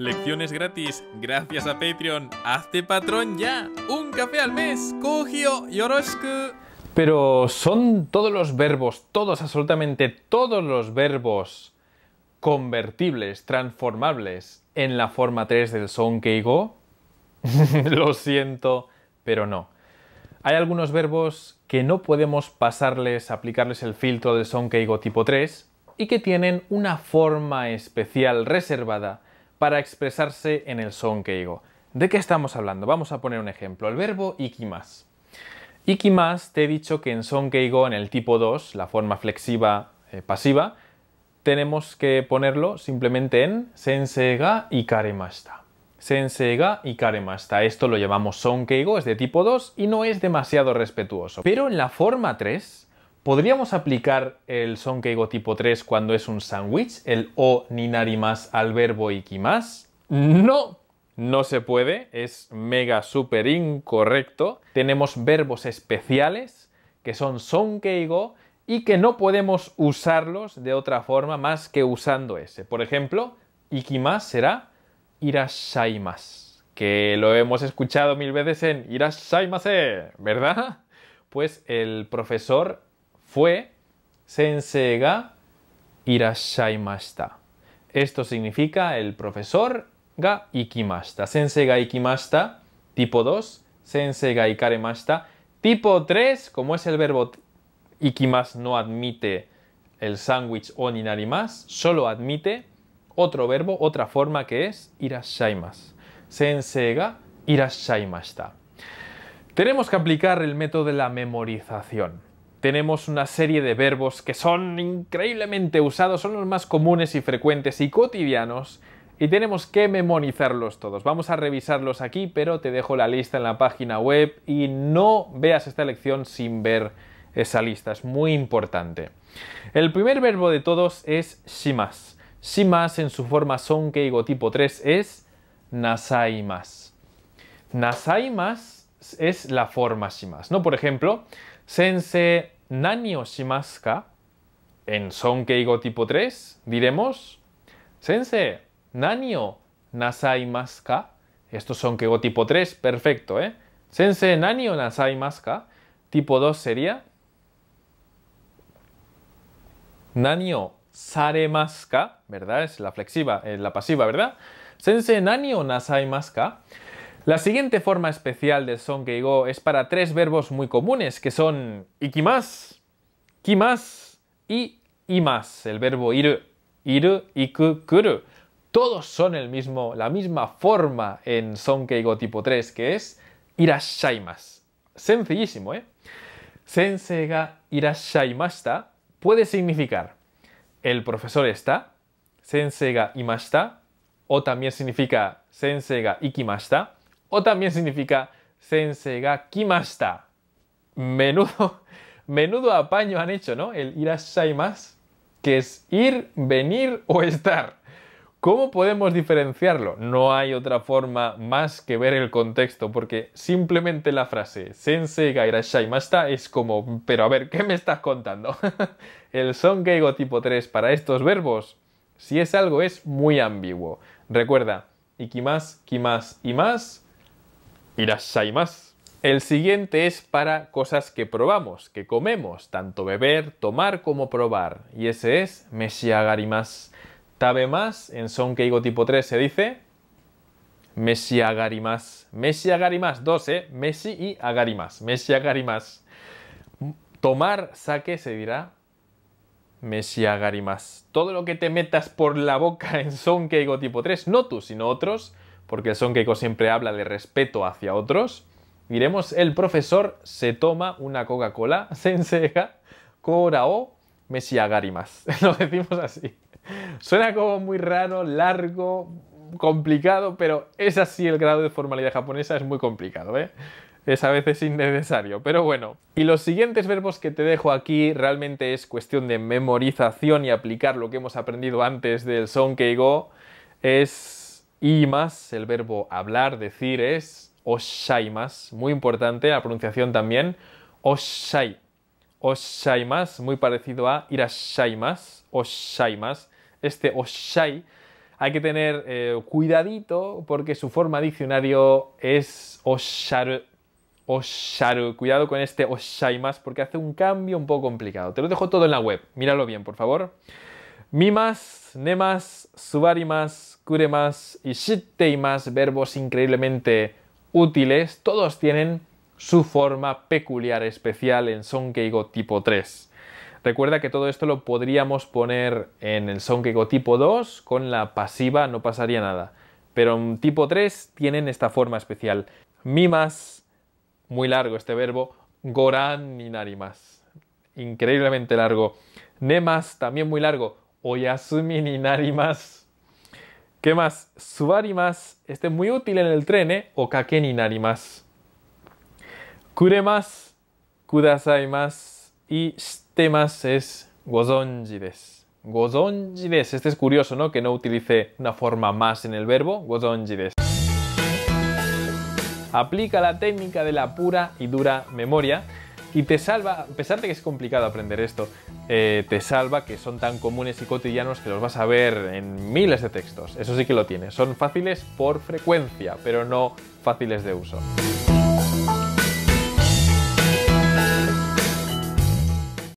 Lecciones gratis, gracias a Patreon. Hazte patrón ya. Un café al mes. Kogio yoroshiku. Pero son todos los verbos, todos, absolutamente todos los verbos convertibles, transformables en la forma 3 del son keigo. Lo siento, pero no. Hay algunos verbos que no podemos pasarles, aplicarles el filtro del son tipo 3 y que tienen una forma especial reservada para expresarse en el son sonkeigo. ¿De qué estamos hablando? Vamos a poner un ejemplo. El verbo ikimas. Ikimas, te he dicho que en son sonkeigo, en el tipo 2, la forma flexiva eh, pasiva, tenemos que ponerlo simplemente en sensega ga ikaremashita. Sensei ga ikaremashita. Esto lo llamamos sonkeigo, es de tipo 2 y no es demasiado respetuoso. Pero en la forma 3, ¿Podríamos aplicar el sonkeigo tipo 3 cuando es un sándwich, el o ni narimas más al verbo ikimas? No, no se puede, es mega súper incorrecto. Tenemos verbos especiales que son sonkeigo y que no podemos usarlos de otra forma más que usando ese. Por ejemplo, ikimas será irashaimas, que lo hemos escuchado mil veces en irashaimase, ¿verdad? Pues el profesor fue sensei ga irashaimashita. Esto significa el profesor ga ikimashita. Sensei ga ikimashita, tipo 2. Sensei ga ikaremashita. Tipo 3, como es el verbo ikimas no admite el sándwich o ni solo admite otro verbo, otra forma que es irashaimas. Sensei ga irashaimashita. Tenemos que aplicar el método de la memorización tenemos una serie de verbos que son increíblemente usados, son los más comunes y frecuentes y cotidianos, y tenemos que memorizarlos todos. Vamos a revisarlos aquí, pero te dejo la lista en la página web y no veas esta lección sin ver esa lista, es muy importante. El primer verbo de todos es shimas. Shimas en su forma son tipo 3 es nasaimas. Nasaimas es la forma shimas, ¿no? Por ejemplo, Sensei, ¿nani o shimasu ka? En Sonkeigo tipo 3 diremos Sensei, ¿nani o nasaimasu ka? Esto es Sonkeigo tipo 3, perfecto, ¿eh? Sensei, ¿nani o nasaimasu Tipo 2 sería ¿nani o saremasu ¿Verdad? Es la flexiva, es eh, la pasiva, ¿verdad? Sensei, ¿nani o nasaimasu la siguiente forma especial del son es para tres verbos muy comunes, que son ikimas, kimasu y imas, el verbo iru, ir, iku, kuru. Todos son el mismo, la misma forma en son tipo 3, que es irashaimas. Sencillísimo, ¿eh? Sensei ga irashaimashita puede significar el profesor está, sensei ga imashita, o también significa sensei ga ikimashita, o también significa sensei ga kimashita. Menudo, menudo apaño han hecho, ¿no? El irashai más, que es ir, venir o estar. ¿Cómo podemos diferenciarlo? No hay otra forma más que ver el contexto, porque simplemente la frase sensei ga irashimashita es como, pero a ver, ¿qué me estás contando? el son songeigo tipo 3 para estos verbos, si es algo, es muy ambiguo. Recuerda, ikimas, kimas y más más. El siguiente es para cosas que probamos, que comemos, tanto beber, tomar como probar. Y ese es Meshiagarimas. más en Son Keigo tipo 3 se dice Meshiagarimas. Meshiagarimas 2, ¿eh? Meshi y Agarimas. Meshiagarimas. Tomar saque se dirá Meshiagarimas. Todo lo que te metas por la boca en Son Keigo tipo 3, no tú, sino otros, porque Son sonkeiko siempre habla de respeto hacia otros, diremos el profesor se toma una Coca-Cola, senseiga, Korao. o mesiagarimas. Lo decimos así. Suena como muy raro, largo, complicado, pero es así el grado de formalidad japonesa, es muy complicado, ¿eh? Es a veces innecesario, pero bueno. Y los siguientes verbos que te dejo aquí realmente es cuestión de memorización y aplicar lo que hemos aprendido antes del son Es y más el verbo hablar, decir es oshaimas, muy importante la pronunciación también, oshai. Oshaimas, muy parecido a a oshaimas. Este oshai hay que tener eh, cuidadito porque su forma diccionario es osharu. Osharu, cuidado con este oshaimas porque hace un cambio un poco complicado. Te lo dejo todo en la web, míralo bien, por favor. Mimas, nemas, subarimas, kuremas y shitteimas, verbos increíblemente útiles, todos tienen su forma peculiar, especial en Sonkeigo tipo 3. Recuerda que todo esto lo podríamos poner en el Sonkeigo tipo 2, con la pasiva no pasaría nada. Pero en tipo 3 tienen esta forma especial. Mimas, muy largo este verbo, goran Increíblemente largo. Nemas, también muy largo o yasumi ni más. ¿Qué más? Subarimas. Este es muy útil en el tren, ¿eh? O kake ni narimas. Kuremas, kudasaimas y shitemas es gozonji desu. Gozonji desu. Este es curioso, ¿no? Que no utilice una forma más en el verbo. Gozonji Aplica la técnica de la pura y dura memoria y te salva, a pesar de que es complicado aprender esto, eh, te salva que son tan comunes y cotidianos que los vas a ver en miles de textos. Eso sí que lo tienes. Son fáciles por frecuencia, pero no fáciles de uso.